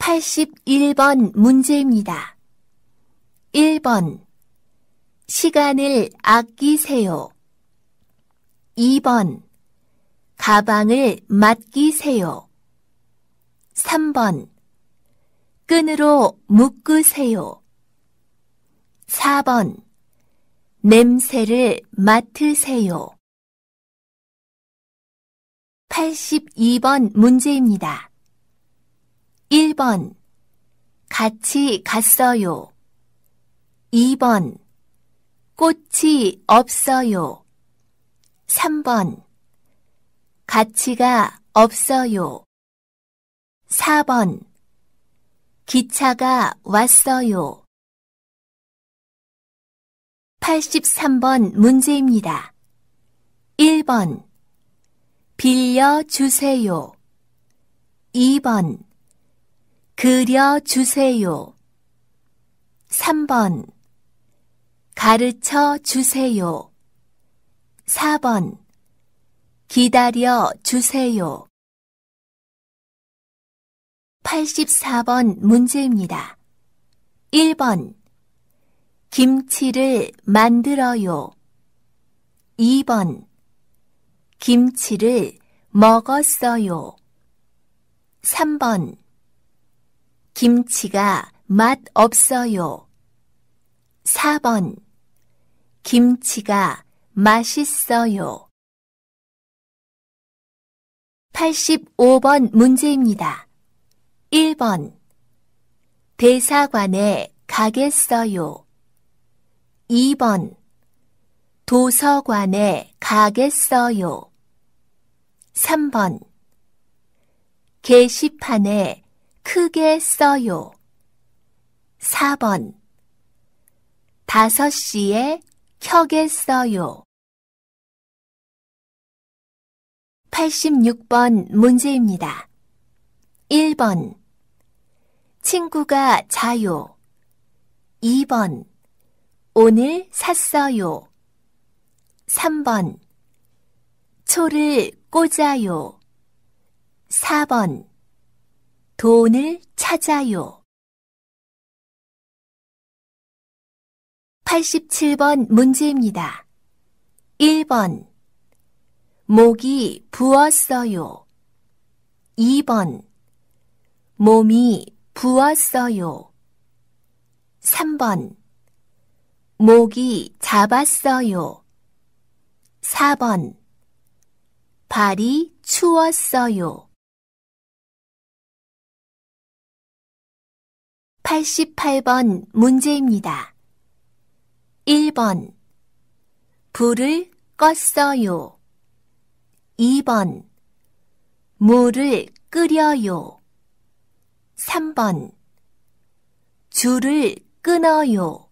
81번 문제입니다. 1번 시간을 아끼세요. 2번 가방을 맡기세요. 3번 끈으로 묶으세요. 4번 냄새를 맡으세요. 82번 문제입니다. 1번 같이 갔어요. 2번 꽃이 없어요. 3번 가치가 없어요. 4번 기차가 왔어요. 83번 문제입니다. 1번 빌려 주세요. 2번 그려주세요. 3번 가르쳐 주세요. 4번 기다려 주세요. 84번 문제입니다. 1번 김치를 만들어요. 2번 김치를 먹었어요. 3번 김치가 맛 없어요. 4번. 김치가 맛있어요. 85번 문제입니다. 1번. 대사관에 가겠어요. 2번. 도서관에 가겠어요. 3번. 게시판에 크게 써요. 4번. 5시에 켜게 써요. 86번 문제입니다. 1번. 친구가 자요. 2번. 오늘 샀어요. 3번. 초를 꽂아요. 4번. 돈을 찾아요. 87번 문제입니다. 1번 목이 부었어요. 2번 몸이 부었어요. 3번 목이 잡았어요. 4번 발이 추웠어요. 88번 문제입니다. 1번 불을 껐어요. 2번 물을 끓여요. 3번 줄을 끊어요.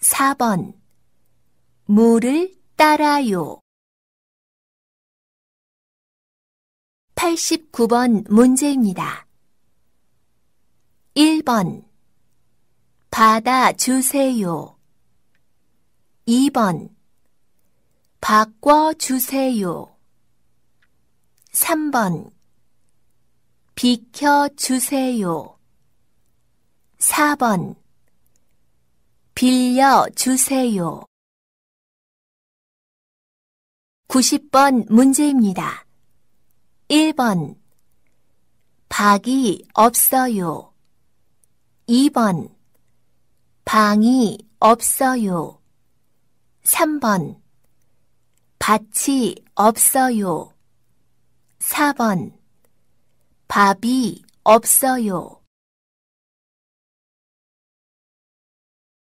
4번 물을 따라요. 89번 문제입니다. 1번 받아 주세요. 2번 바꿔 주세요. 3번 비켜 주세요. 4번 빌려 주세요. 90번 문제입니다. 1번 박이 없어요. 2번 방이 없어요. 3번 밭이 없어요. 4번 밥이 없어요.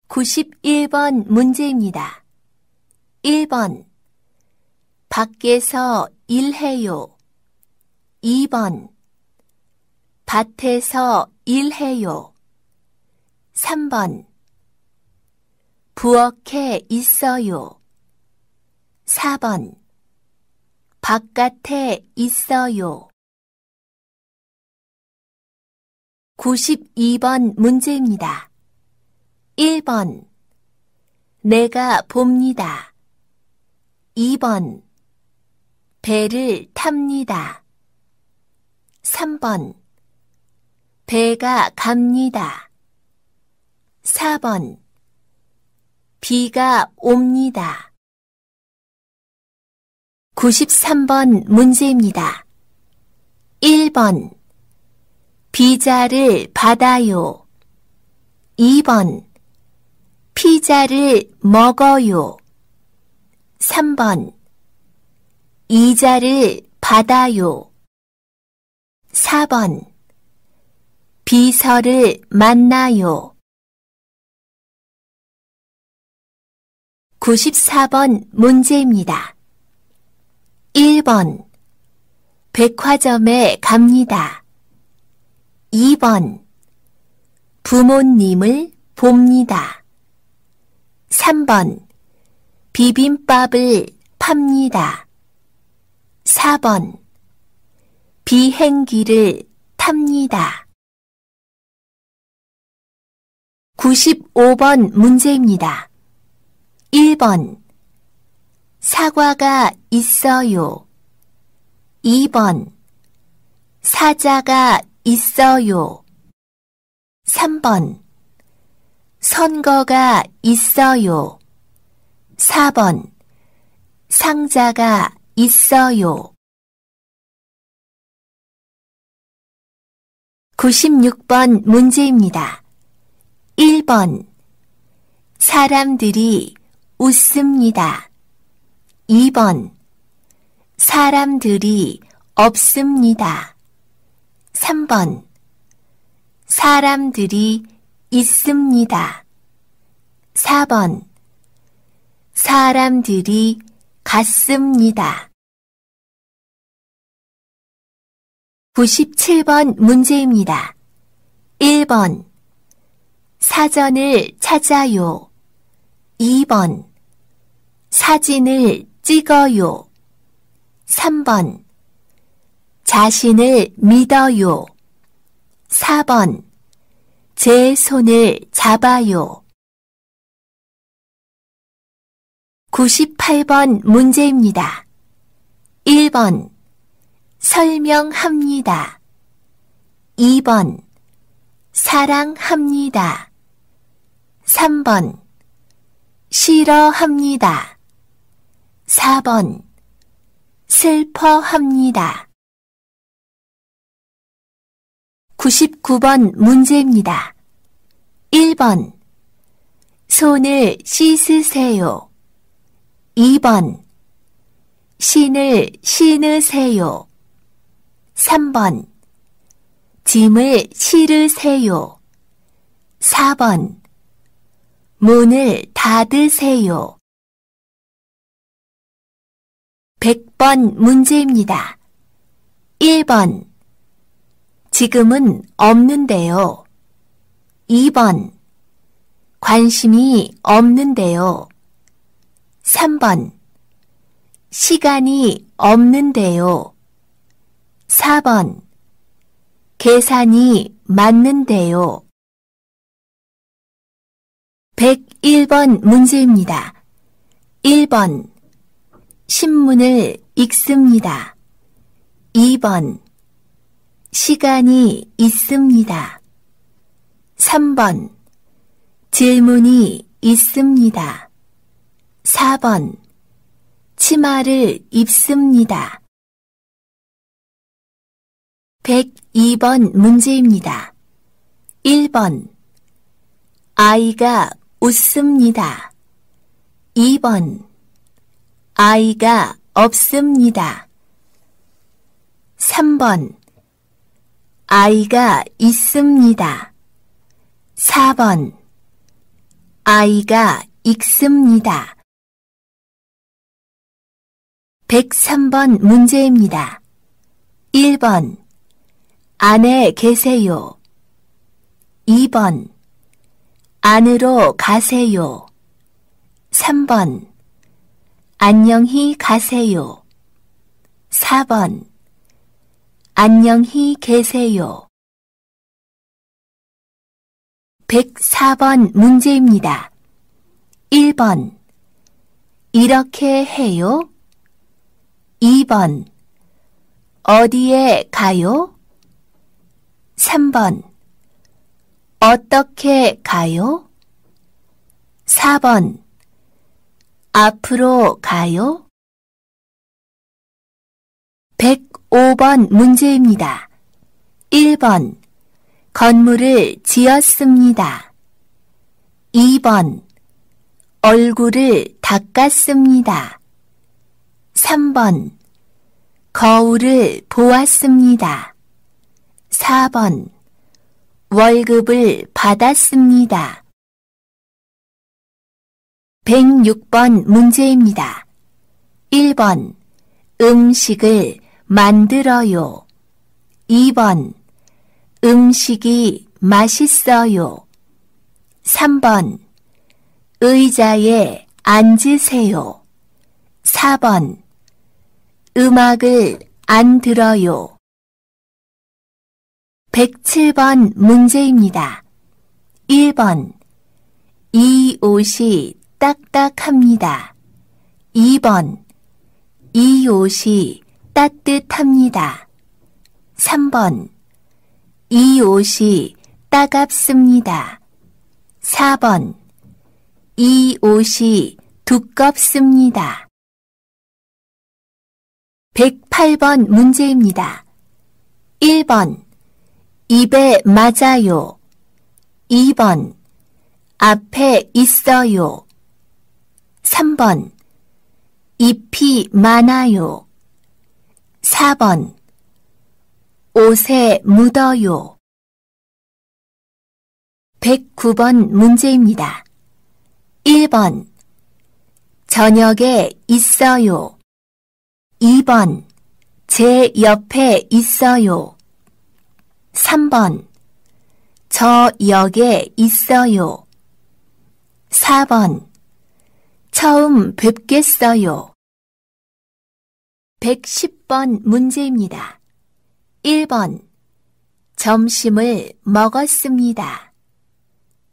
91번 문제입니다. 1번 밖에서 일해요. 2번 밭에서 일해요. 3번 부엌에 있어요. 4번 바깥에 있어요. 92번 문제입니다. 1번 내가 봅니다. 2번 배를 탑니다. 3번 배가 갑니다. 4번 비가 옵니다. 93번 문제입니다. 1번 비자를 받아요. 2번 피자를 먹어요. 3번 이자를 받아요. 4번 비서를 만나요. 94번 문제입니다. 1번 백화점에 갑니다. 2번 부모님을 봅니다. 3번 비빔밥을 팝니다. 4번 비행기를 탑니다. 95번 문제입니다. 1번 사과가 있어요. 2번 사자가 있어요. 3번 선거가 있어요. 4번 상자가 있어요. 96번 문제입니다. 1번 사람들이 웃습니다. 2번. 사람들이 없습니다. 3번. 사람들이 있습니다. 4번. 사람들이 같습니다. 97번 문제입니다. 1번. 사전을 찾아요. 2번. 사진을 찍어요. 3번. 자신을 믿어요. 4번. 제 손을 잡아요. 98번 문제입니다. 1번. 설명합니다. 2번. 사랑합니다. 3번. 싫어합니다. 4번 슬퍼합니다. 99번 문제입니다. 1번 손을 씻으세요. 2번 신을 신으세요. 3번 짐을 실으세요. 4번 문을 닫으세요. 6번 문제입니다. 1번 지금은 없는데요. 2번 관심이 없는데요. 3번 시간이 없는데요. 4번 계산이 맞는데요. 101번 문제입니다. 1번 신문을 읽습니다. 2번. 시간이 있습니다. 3번. 질문이 있습니다. 4번. 치마를 입습니다. 102번 문제입니다. 1번. 아이가 웃습니다. 2번. 아이가 없습니다. 3번 아이가 있습니다. 4번 아이가 익습니다. 103번 문제입니다. 1번 안에 계세요. 2번 안으로 가세요. 3번 안녕히 가세요. 4번 안녕히 계세요. 104번 문제입니다. 1번 이렇게 해요? 2번 어디에 가요? 3번 어떻게 가요? 4번 앞으로 가요? 105번 문제입니다. 1번. 건물을 지었습니다. 2번. 얼굴을 닦았습니다. 3번. 거울을 보았습니다. 4번. 월급을 받았습니다. 106번 문제입니다. 1번 음식을 만들어요. 2번 음식이 맛있어요. 3번 의자에 앉으세요. 4번 음악을 안 들어요. 107번 문제입니다. 1번 이 옷이 딱딱합니다. 2번. 이 옷이 따뜻합니다. 3번. 이 옷이 따갑습니다. 4번. 이 옷이 두껍습니다. 108번 문제입니다. 1번. 입에 맞아요. 2번. 앞에 있어요. 3번 잎이 많아요. 4번 옷에 묻어요. 109번 문제입니다. 1번 저녁에 있어요. 2번 제 옆에 있어요. 3번 저 역에 있어요. 4번 처음 뵙겠어요. 110번 문제입니다. 1번. 점심을 먹었습니다.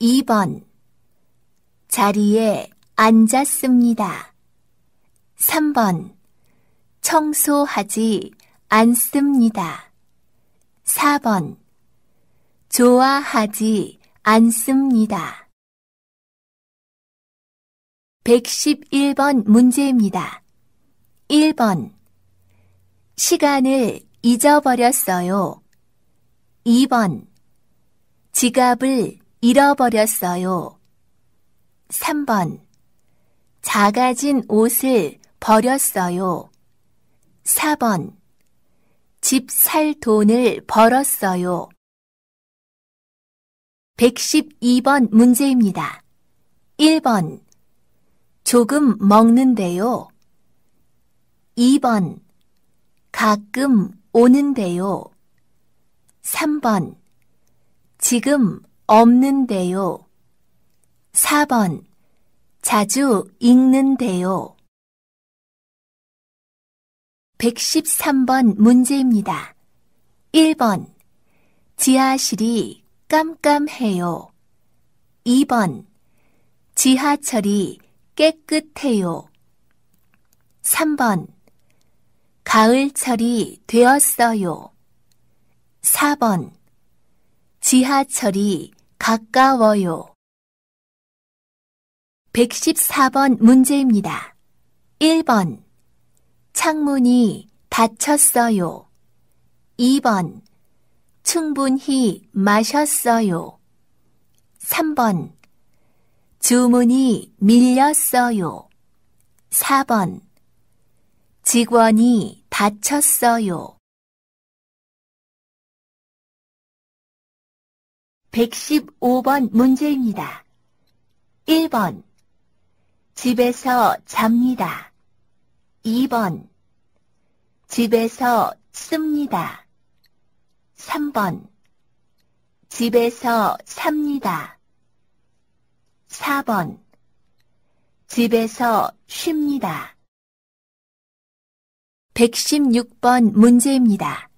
2번. 자리에 앉았습니다. 3번. 청소하지 않습니다. 4번. 좋아하지 않습니다. 111번 문제입니다. 1번. 시간을 잊어버렸어요. 2번. 지갑을 잃어버렸어요. 3번. 작아진 옷을 버렸어요. 4번. 집 살 돈을 벌었어요. 112번 문제입니다. 1번. 조금 먹는데요. 2번 가끔 오는데요. 3번 지금 없는데요. 4번 자주 읽는데요. 113번 문제입니다. 1번 지하실이 깜깜해요. 2번 지하철이 깨끗해요. 3번. 가을철이 되었어요. 4번. 지하철이 가까워요. 114번 문제입니다. 1번. 창문이 닫혔어요. 2번. 충분히 마셨어요. 3번. 주문이 밀렸어요. 4번. 직원이 다쳤어요. 115번 문제입니다. 1번. 집에서 잡니다. 2번. 집에서 씁니다. 3번. 집에서 삽니다. 4번 집에서 쉽니다. 116번 문제입니다.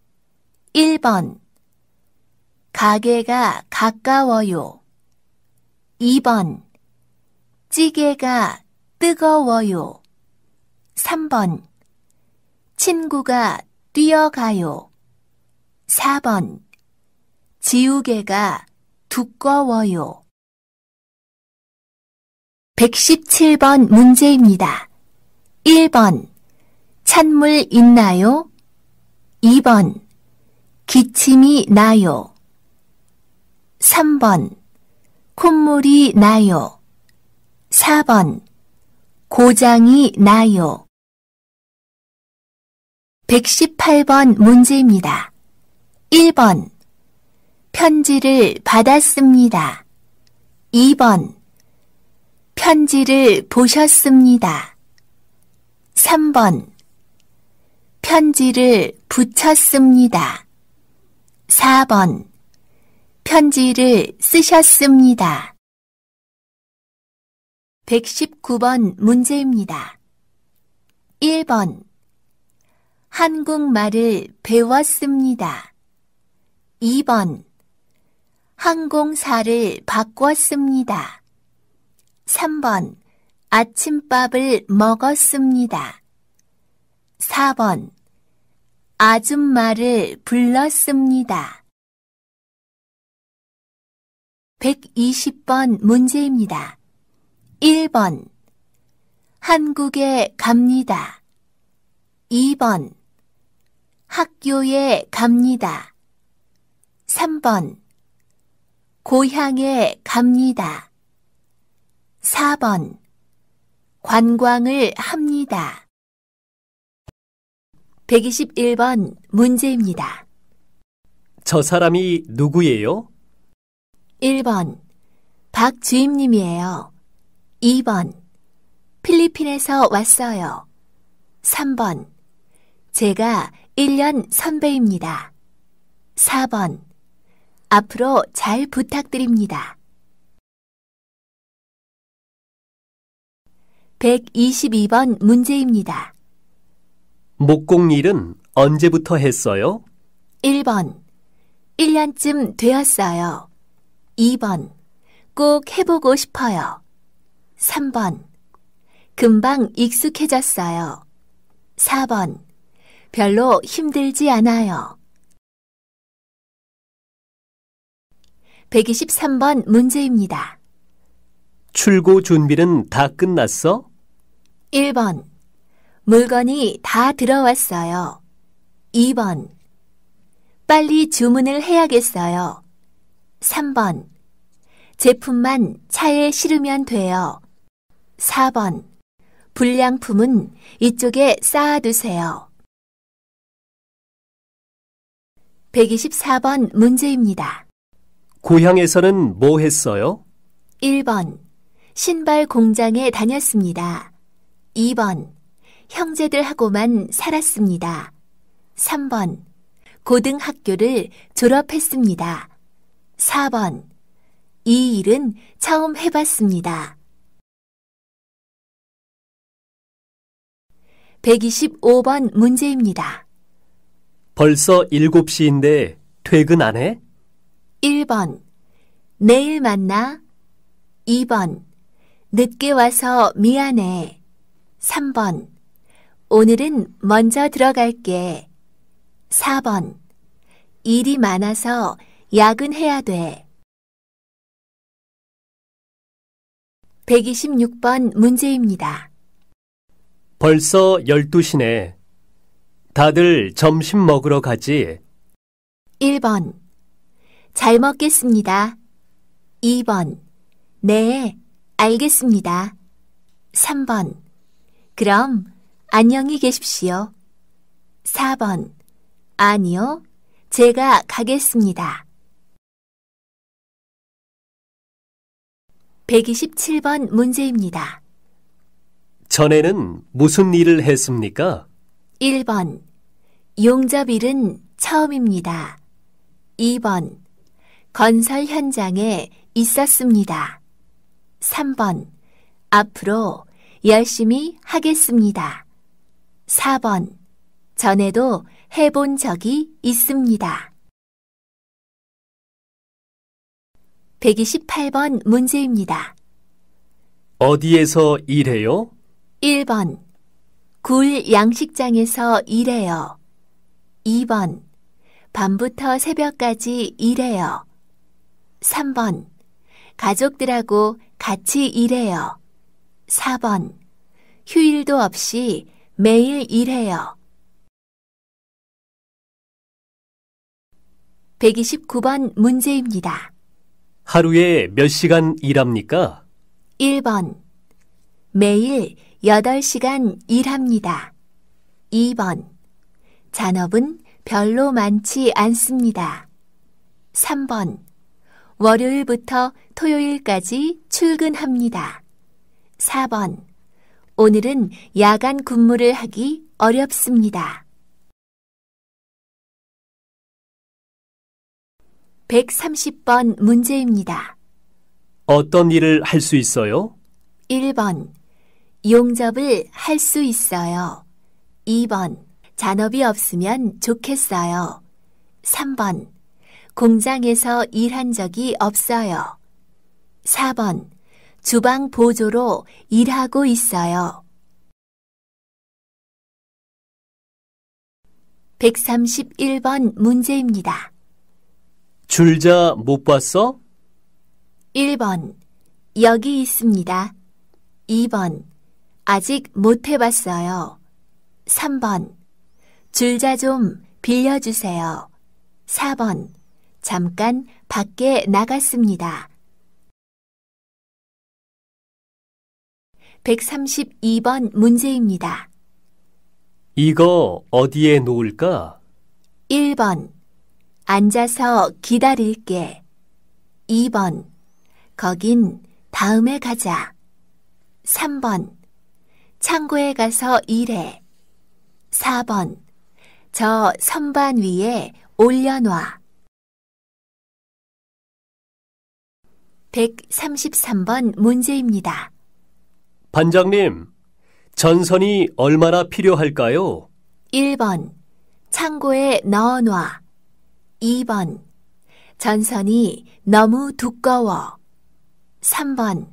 1번 가게가 가까워요. 2번 찌개가 뜨거워요. 3번 친구가 뛰어가요. 4번 지우개가 두꺼워요. 117번 문제입니다. 1번 찬물 있나요? 2번 기침이 나요. 3번 콧물이 나요. 4번 고장이 나요. 118번 문제입니다. 1번 편지를 받았습니다. 2번 편지를 보셨습니다. 3번 편지를 붙였습니다. 4번 편지를 쓰셨습니다. 119번 문제입니다. 1번 한국말을 배웠습니다. 2번 항공사를 바꿨습니다. 3번 아침밥을 먹었습니다. 4번 아줌마를 불렀습니다. 120번 문제입니다. 1번 한국에 갑니다. 2번 학교에 갑니다. 3번 고향에 갑니다. 4번 관광을 합니다. 121번 문제입니다. 저 사람이 누구예요? 1번 박주임님이에요. 2번 필리핀에서 왔어요. 3번 제가 1년 선배입니다. 4번 앞으로 잘 부탁드립니다. 122번 문제입니다. 목공일은 언제부터 했어요? 1번. 1년쯤 되었어요. 2번. 꼭 해보고 싶어요. 3번. 금방 익숙해졌어요. 4번. 별로 힘들지 않아요. 123번 문제입니다. 출고 준비는 다 끝났어? 1번. 물건이 다 들어왔어요. 2번. 빨리 주문을 해야겠어요. 3번. 제품만 차에 실으면 돼요. 4번. 불량품은 이쪽에 쌓아두세요. 124번 문제입니다. 고향에서는 뭐 했어요? 1번. 신발 공장에 다녔습니다. 2번. 형제들하고만 살았습니다. 3번. 고등학교를 졸업했습니다. 4번. 이 일은 처음 해봤습니다. 125번 문제입니다. 벌써 7시인데 퇴근 안 해? 1번. 내일 만나. 2번. 늦게 와서 미안해. 3번. 오늘은 먼저 들어갈게. 4번. 일이 많아서 야근해야 돼. 126번 문제입니다. 벌써 12시네. 다들 점심 먹으러 가지. 1번. 잘 먹겠습니다. 2번. 네, 알겠습니다. 3번. 그럼 안녕히 계십시오. 4번. 아니요. 제가 가겠습니다. 127번 문제입니다. 전에는 무슨 일을 했습니까? 1번. 용접일은 처음입니다. 2번. 건설 현장에 있었습니다. 3번. 앞으로 열심히 하겠습니다. 4번. 전에도 해본 적이 있습니다. 128번 문제입니다. 어디에서 일해요? 1번. 굴 양식장에서 일해요. 2번. 밤부터 새벽까지 일해요. 3번. 가족들하고 같이 일해요. 4번. 휴일도 없이 매일 일해요. 129번 문제입니다. 하루에 몇 시간 일합니까? 1번. 매일 8시간 일합니다. 2번. 잔업은 별로 많지 않습니다. 3번. 월요일부터 토요일까지 출근합니다. 4번. 오늘은 야간 근무를 하기 어렵습니다. 130번 문제입니다. 어떤 일을 할 수 있어요? 1번. 용접을 할 수 있어요. 2번. 잔업이 없으면 좋겠어요. 3번. 공장에서 일한 적이 없어요. 4번. 주방 보조로 일하고 있어요. 131번 문제입니다. 줄자 못 봤어? 1번 여기 있습니다. 2번 아직 못 해봤어요. 3번 줄자 좀 빌려주세요. 4번 잠깐 밖에 나갔습니다. 132번 문제입니다. 이거 어디에 놓을까? 1번. 앉아서 기다릴게. 2번. 거긴 다음에 가자. 3번. 창고에 가서 일해. 4번. 저 선반 위에 올려놔. 133번 문제입니다. 반장님, 전선이 얼마나 필요할까요? 1번, 창고에 넣어놔. 2번, 전선이 너무 두꺼워. 3번,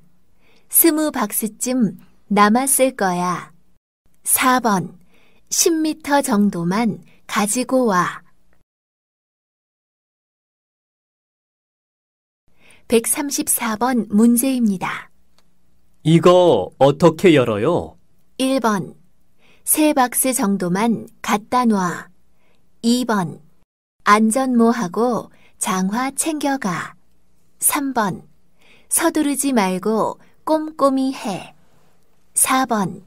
스무 박스쯤 남았을 거야. 4번, 10미터 정도만 가지고 와. 134번 문제입니다. 이거 어떻게 열어요? 1번. 세 박스 정도만 갖다 놔. 2번. 안전모하고 장화 챙겨가. 3번. 서두르지 말고 꼼꼼히 해. 4번.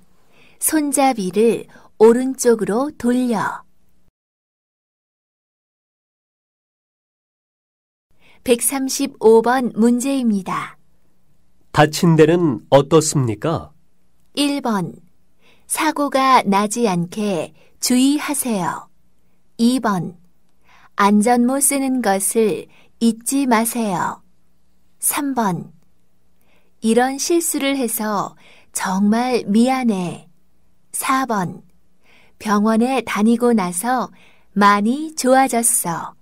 손잡이를 오른쪽으로 돌려. 백삼십번 문제입니다. 다친 데는 어떻습니까? 1번. 사고가 나지 않게 주의하세요. 2번. 안전모 쓰는 것을 잊지 마세요. 3번. 이런 실수를 해서 정말 미안해. 4번. 병원에 다니고 나서 많이 좋아졌어.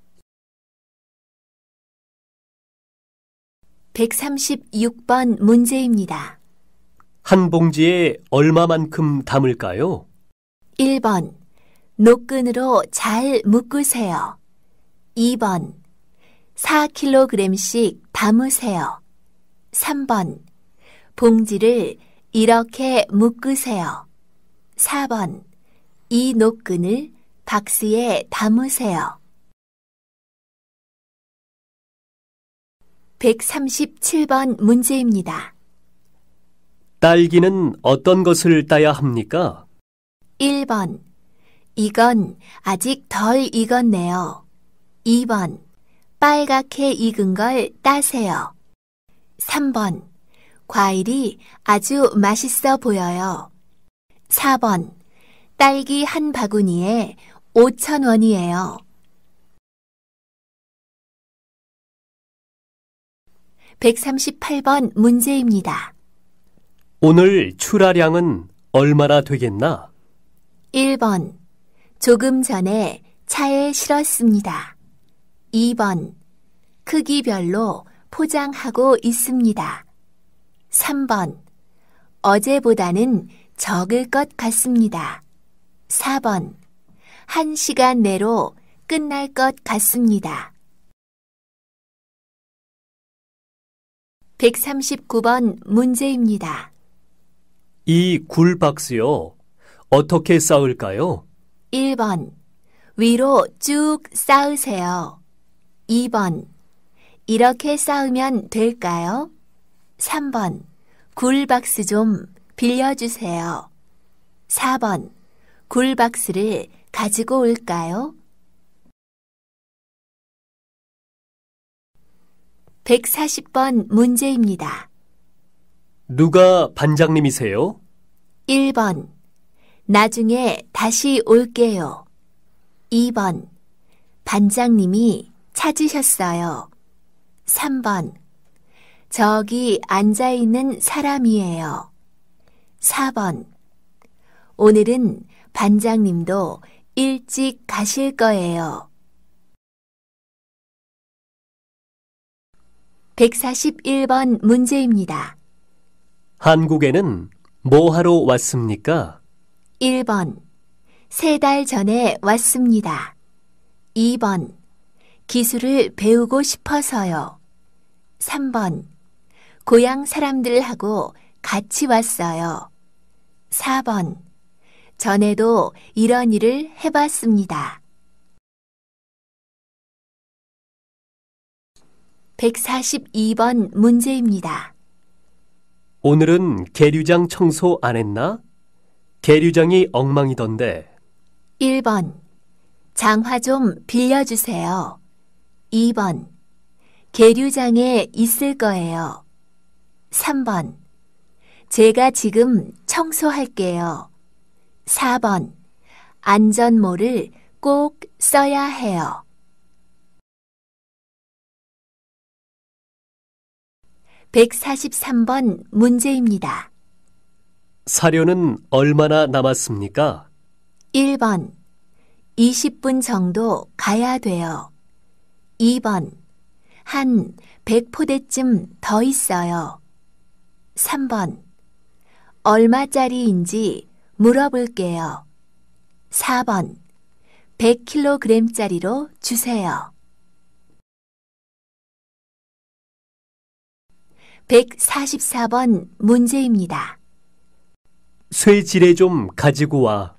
136번 문제입니다. 한 봉지에 얼마만큼 담을까요? 1번. 노끈으로 잘 묶으세요. 2번. 4kg씩 담으세요. 3번. 봉지를 이렇게 묶으세요. 4번. 이 노끈을 박스에 담으세요. 137번 문제입니다. 딸기는 어떤 것을 따야 합니까? 1번. 이건 아직 덜 익었네요. 2번. 빨갛게 익은 걸 따세요. 3번. 과일이 아주 맛있어 보여요. 4번. 딸기 한 바구니에 5,000원이에요. 138번 문제입니다. 오늘 출하량은 얼마나 되겠나? 1번. 조금 전에 차에 실었습니다. 2번. 크기별로 포장하고 있습니다. 3번. 어제보다는 적을 것 같습니다. 4번. 1시간 내로 끝날 것 같습니다. 139번 문제입니다. 이 굴박스요. 어떻게 쌓을까요? 1번. 위로 쭉 쌓으세요. 2번. 이렇게 쌓으면 될까요? 3번. 굴박스 좀 빌려주세요. 4번. 굴박스를 가지고 올까요? 140번 문제입니다. 누가 반장님이세요? 1번. 나중에 다시 올게요. 2번. 반장님이 찾으셨어요. 3번. 저기 앉아있는 사람이에요. 4번. 오늘은 반장님도 일찍 가실 거예요. 141번 문제입니다. 한국에는 뭐 하러 왔습니까? 1번. 세 달 전에 왔습니다. 2번. 기술을 배우고 싶어서요. 3번. 고향 사람들하고 같이 왔어요. 4번. 전에도 이런 일을 해봤습니다. 142번 문제입니다. 오늘은 계류장 청소 안 했나? 계류장이 엉망이던데. 1번. 장화 좀 빌려주세요. 2번. 계류장에 있을 거예요. 3번. 제가 지금 청소할게요. 4번. 안전모를 꼭 써야 해요. 143번 문제입니다. 사료는 얼마나 남았습니까? 1번 20분 정도 가야 돼요. 2번 한 100포대쯤 더 있어요. 3번 얼마짜리인지 물어볼게요. 4번 100kg짜리로 주세요. 144번 문제입니다. 쇠지레 좀 가지고 와.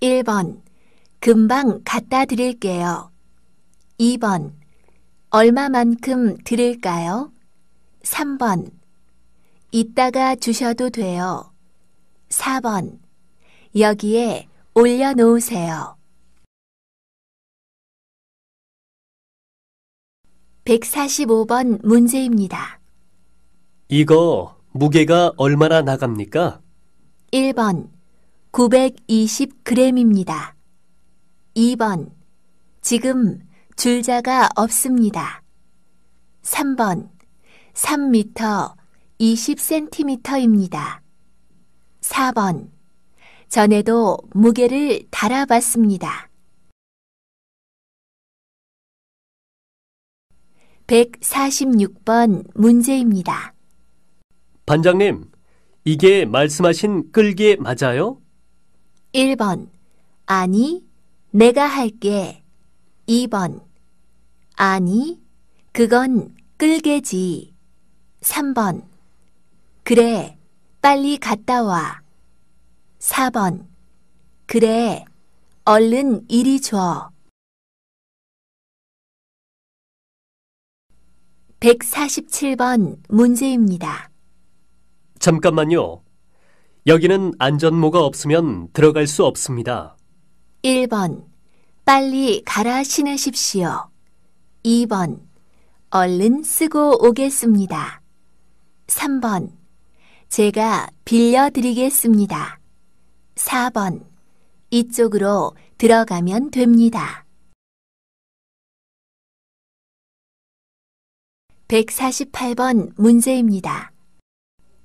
1번. 금방 갖다 드릴게요. 2번. 얼마만큼 드릴까요? 3번. 이따가 주셔도 돼요. 4번. 여기에 올려놓으세요. 145번 문제입니다. 이거 무게가 얼마나 나갑니까? 1번 920g입니다. 2번 지금 줄자가 없습니다. 3번 3m 20cm입니다. 4번 전에도 무게를 달아봤습니다. 146번 문제입니다. 반장님, 이게 말씀하신 끌기에 맞아요? 1번. 아니, 내가 할게. 2번. 아니, 그건 끌게지. 3번. 그래, 빨리 갔다 와. 4번. 그래, 얼른 이리 줘. 147번 문제입니다. 잠깐만요. 여기는 안전모가 없으면 들어갈 수 없습니다. 1번. 빨리 갈아 신으십시오. 2번. 얼른 쓰고 오겠습니다. 3번. 제가 빌려드리겠습니다. 4번. 이쪽으로 들어가면 됩니다. 148번 문제입니다.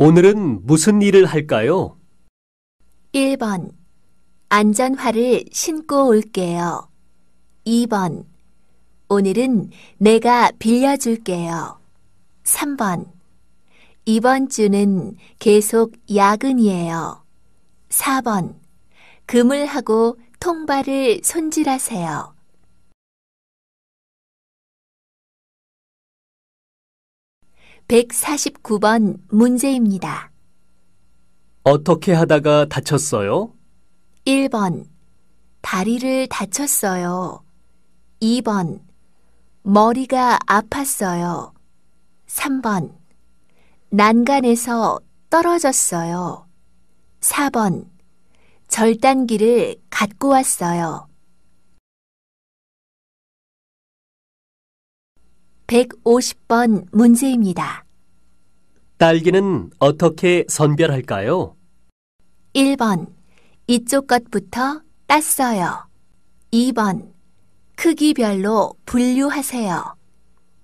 오늘은 무슨 일을 할까요? 1번. 안전화를 신고 올게요. 2번. 오늘은 내가 빌려줄게요. 3번. 이번 주는 계속 야근이에요. 4번. 금을 하고 통발을 손질하세요. 149번 문제입니다. 어떻게 하다가 다쳤어요? 1번 다리를 다쳤어요. 2번 머리가 아팠어요. 3번 난간에서 떨어졌어요. 4번 절단기를 갖고 왔어요. 150번 문제입니다. 딸기는 어떻게 선별할까요? 1번. 이쪽 것부터 땄어요. 2번. 크기별로 분류하세요.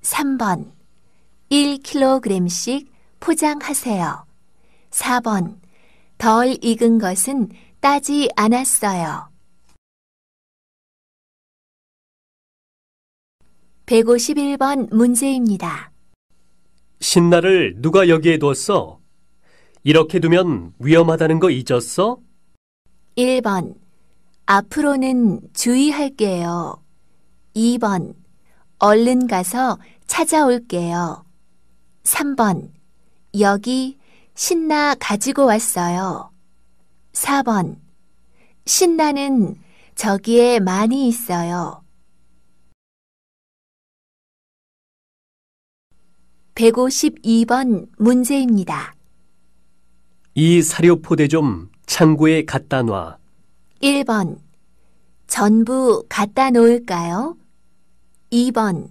3번. 1kg씩 포장하세요. 4번. 덜 익은 것은 따지 않았어요. 151번 문제입니다. 신나를 누가 여기에 뒀어? 이렇게 두면 위험하다는 거 잊었어? 1번. 앞으로는 주의할게요. 2번. 얼른 가서 찾아올게요. 3번. 여기 신나 가지고 왔어요. 4번. 신나는 저기에 많이 있어요. 152번 문제입니다. 이 사료포대 좀 창고에 갖다 놔. 1번. 전부 갖다 놓을까요? 2번.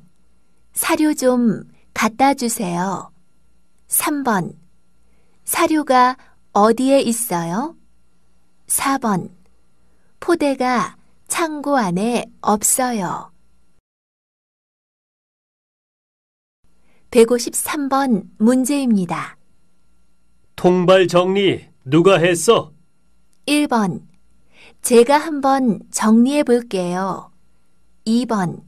사료 좀 갖다 주세요. 3번. 사료가 어디에 있어요? 4번. 포대가 창고 안에 없어요. 153번 문제입니다. 통발 정리 누가 했어? 1번. 제가 한번 정리해 볼게요. 2번.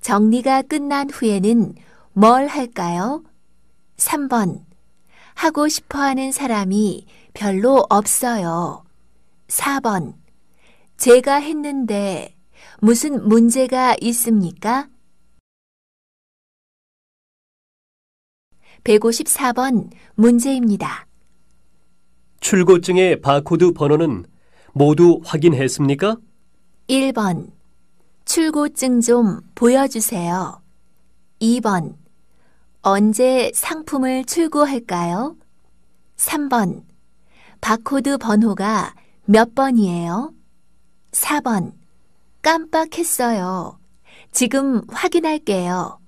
정리가 끝난 후에는 뭘 할까요? 3번. 하고 싶어 하는 사람이 별로 없어요. 4번. 제가 했는데 무슨 문제가 있습니까? 154번 문제입니다. 출고증의 바코드 번호는 모두 확인했습니까? 1번 출고증 좀 보여주세요. 2번 언제 상품을 출고할까요? 3번 바코드 번호가 몇 번이에요? 4번 깜빡했어요. 지금 확인할게요.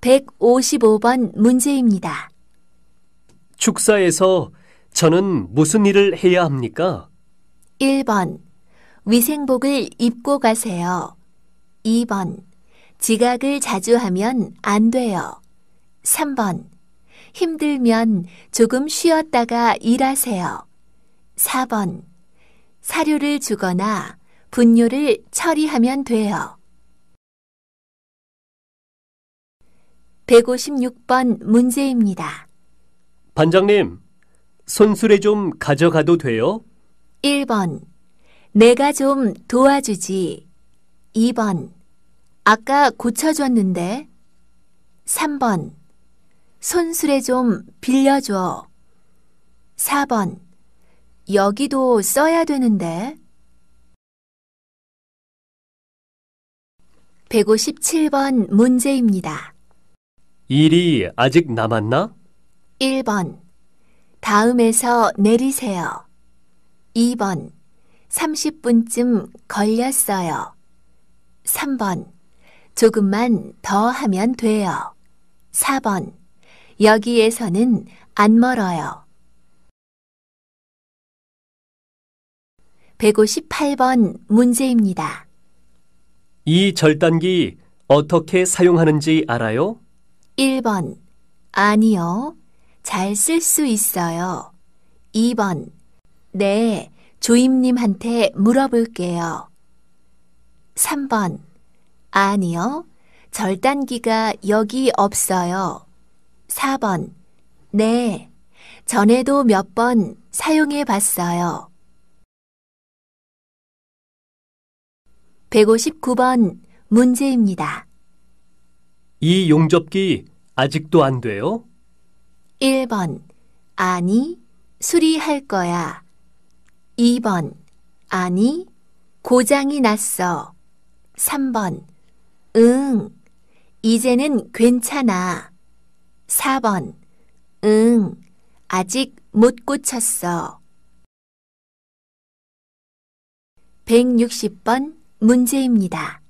155번 문제입니다. 축사에서 저는 무슨 일을 해야 합니까? 1번. 위생복을 입고 가세요. 2번. 지각을 자주 하면 안 돼요. 3번. 힘들면 조금 쉬었다가 일하세요. 4번. 사료를 주거나 분뇨를 처리하면 돼요. 156번 문제입니다. 반장님, 손수레 좀 가져가도 돼요? 1번. 내가 좀 도와주지. 2번. 아까 고쳐줬는데. 3번. 손수레 좀 빌려줘. 4번. 여기도 써야 되는데. 157번 문제입니다. 일이 아직 남았나? 1번. 다음에서 내리세요. 2번. 30분쯤 걸렸어요. 3번. 조금만 더 하면 돼요. 4번. 여기에서는 안 멀어요. 158번 문제입니다. 이 절단기 어떻게 사용하는지 알아요? 1번 아니요. 잘 쓸 수 있어요. 2번 네. 조임님한테 물어볼게요. 3번 아니요. 절단기가 여기 없어요. 4번 네. 전에도 몇 번 사용해 봤어요. 159번 문제입니다. 이 용접기 아직도 안 돼요? 1번. 아니, 수리할 거야. 2번. 아니, 고장이 났어. 3번. 응. 이제는 괜찮아. 4번. 응. 아직 못 고쳤어. 160번 문제입니다.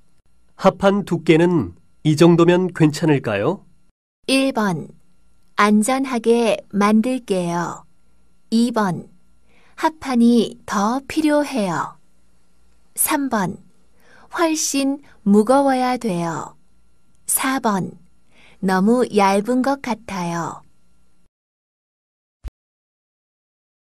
합판 두께는 이 정도면 괜찮을까요? 1번. 안전하게 만들게요. 2번. 합판이 더 필요해요. 3번. 훨씬 무거워야 돼요. 4번. 너무 얇은 것 같아요.